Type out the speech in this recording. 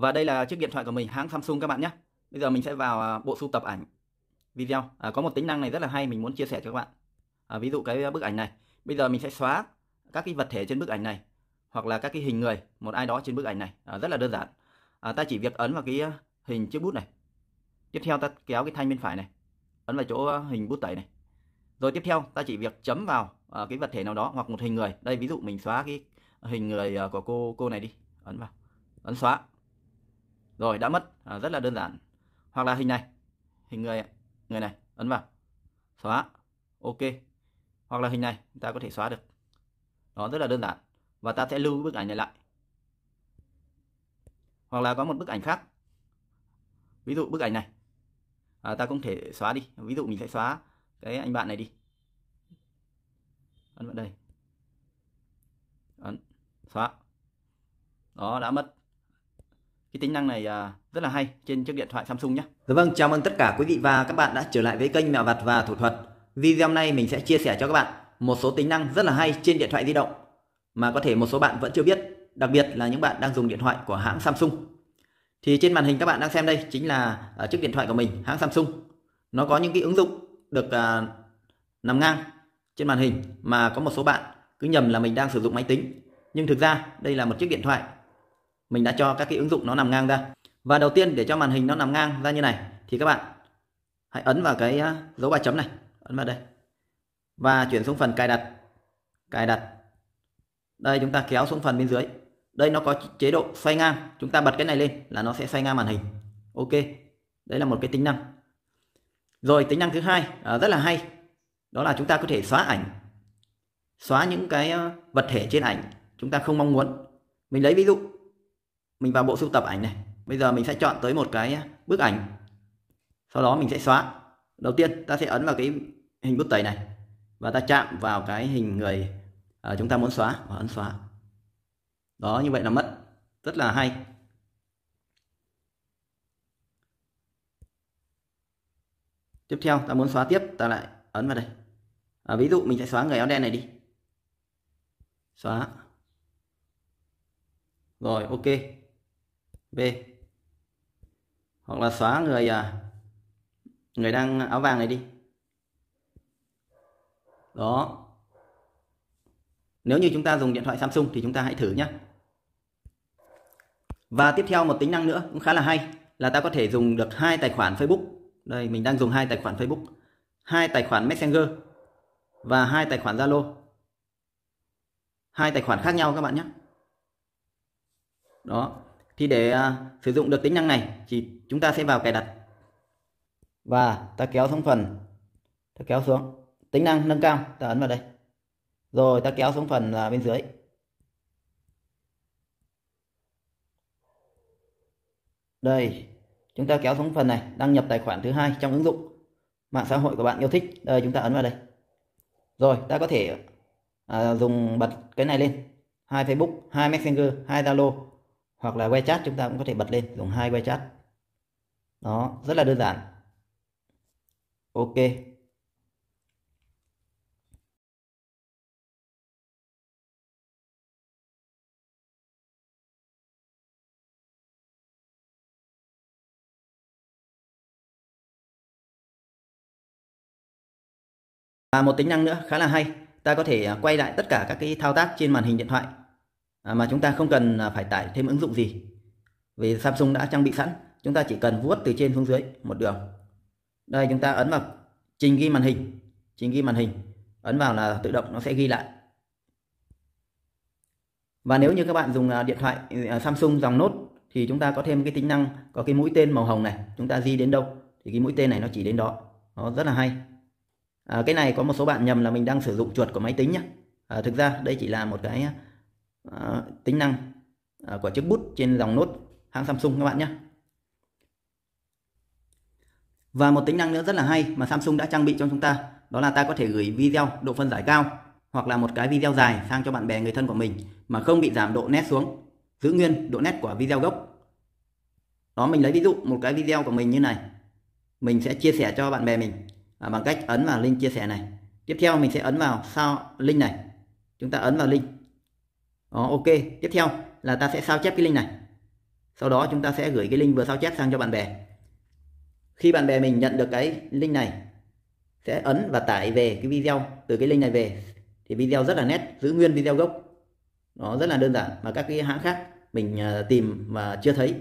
Và đây là chiếc điện thoại của mình hãng Samsung các bạn nhé. Bây giờ mình sẽ vào à, bộ sưu tập ảnh video. À, có một tính năng này rất là hay mình muốn chia sẻ cho các bạn. À, ví dụ cái bức ảnh này. Bây giờ mình sẽ xóa các cái vật thể trên bức ảnh này hoặc là các cái hình người một ai đó trên bức ảnh này à, rất là đơn giản. À, ta chỉ việc ấn vào cái à, hình chiếc bút này. Tiếp theo ta kéo cái thanh bên phải này, ấn vào chỗ à, hình bút tẩy này. Rồi tiếp theo ta chỉ việc chấm vào cái vật thể nào đó hoặc một hình người. Đây ví dụ mình xóa cái hình người của cô cô này đi, ấn vào. Ấn xóa rồi đã mất à, rất là đơn giản hoặc là hình này hình người người này ấn vào xóa ok hoặc là hình này ta có thể xóa được đó rất là đơn giản và ta sẽ lưu bức ảnh này lại hoặc là có một bức ảnh khác ví dụ bức ảnh này à, ta cũng thể xóa đi ví dụ mình sẽ xóa cái anh bạn này đi ấn vào đây ấn xóa đó đã mất cái tính năng này à, rất là hay trên chiếc điện thoại Samsung nhé. Dạ vâng, chào mừng tất cả quý vị và các bạn đã trở lại với kênh Mẹo Vặt và Thủ Thuật. Video hôm nay mình sẽ chia sẻ cho các bạn một số tính năng rất là hay trên điện thoại di động mà có thể một số bạn vẫn chưa biết, đặc biệt là những bạn đang dùng điện thoại của hãng Samsung. Thì trên màn hình các bạn đang xem đây chính là à, chiếc điện thoại của mình, hãng Samsung. Nó có những cái ứng dụng được uh, nằm ngang trên màn hình mà có một số bạn cứ nhầm là mình đang sử dụng máy tính. Nhưng thực ra đây là một chiếc điện thoại mình đã cho các cái ứng dụng nó nằm ngang ra và đầu tiên để cho màn hình nó nằm ngang ra như này thì các bạn hãy ấn vào cái à, dấu ba chấm này ấn vào đây và chuyển xuống phần cài đặt cài đặt đây chúng ta kéo xuống phần bên dưới đây nó có chế độ xoay ngang chúng ta bật cái này lên là nó sẽ xoay ngang màn hình ok đấy là một cái tính năng rồi tính năng thứ hai à, rất là hay đó là chúng ta có thể xóa ảnh xóa những cái à, vật thể trên ảnh chúng ta không mong muốn mình lấy ví dụ mình vào bộ sưu tập ảnh này bây giờ mình sẽ chọn tới một cái à, bức ảnh sau đó mình sẽ xóa đầu tiên ta sẽ ấn vào cái hình bút tẩy này và ta chạm vào cái hình người à, chúng ta muốn xóa và ấn xóa đó như vậy là mất rất là hay tiếp theo ta muốn xóa tiếp ta lại ấn vào đây à, ví dụ mình sẽ xóa người áo đen này đi xóa rồi ok B hoặc là xóa người à, người đang áo vàng này đi đó nếu như chúng ta dùng điện thoại Samsung thì chúng ta hãy thử nhé và tiếp theo một tính năng nữa cũng khá là hay là ta có thể dùng được hai tài khoản Facebook đây mình đang dùng hai tài khoản Facebook hai tài khoản Messenger và hai tài khoản Zalo hai tài khoản khác nhau các bạn nhé đó thì để uh, sử dụng được tính năng này thì chúng ta sẽ vào cài đặt và ta kéo xuống phần ta kéo xuống tính năng nâng cao ta ấn vào đây rồi ta kéo xuống phần là bên dưới đây chúng ta kéo xuống phần này đăng nhập tài khoản thứ hai trong ứng dụng mạng xã hội của bạn yêu thích đây chúng ta ấn vào đây rồi ta có thể à, dùng bật cái này lên hai facebook hai messenger hai zalo hoặc là que chat chúng ta cũng có thể bật lên dùng hai que chat đó rất là đơn giản ok và một tính năng nữa khá là hay, ta có thể à, quay lại tất cả các cái thao tác trên màn hình điện thoại À, mà chúng ta không cần à, phải tải thêm ứng dụng gì vì Samsung đã trang bị sẵn chúng ta chỉ cần vuốt từ trên xuống dưới một đường đây chúng ta ấn vào trình ghi màn hình trình ghi màn hình ấn vào là tự động nó sẽ ghi lại và nếu như các bạn dùng à, điện thoại Samsung dòng nốt thì chúng ta có thêm cái tính năng có cái mũi tên màu hồng này chúng ta di đến đâu thì cái mũi tên này nó chỉ đến đó nó rất là hay à, cái này có một số bạn nhầm là mình đang sử dụng chuột của máy tính nhé à, thực ra đây chỉ là một cái Ờ, tính năng ờ, của chiếc bút trên dòng nốt hãng Samsung các bạn nhé. Và một tính năng nữa rất là hay mà Samsung đã trang bị cho chúng ta đó là ta có thể gửi video độ phân giải cao hoặc là một cái video dài sang cho bạn bè người thân của mình mà không bị giảm độ nét xuống giữ nguyên độ nét của video gốc đó mình lấy ví dụ một cái video của mình như này mình sẽ chia sẻ cho bạn bè mình à, bằng cách ấn vào link chia sẻ này tiếp theo mình sẽ ấn vào sao link này chúng ta ấn vào link đó, ok tiếp theo là ta sẽ sao chép cái link này sau đó chúng ta sẽ gửi cái link vừa sao chép sang cho bạn bè khi bạn bè mình nhận được cái link này sẽ ấn và tải về cái video từ cái link này về thì video rất là nét giữ nguyên video gốc nó rất là đơn giản mà các cái hãng khác mình ờ, tìm mà chưa thấy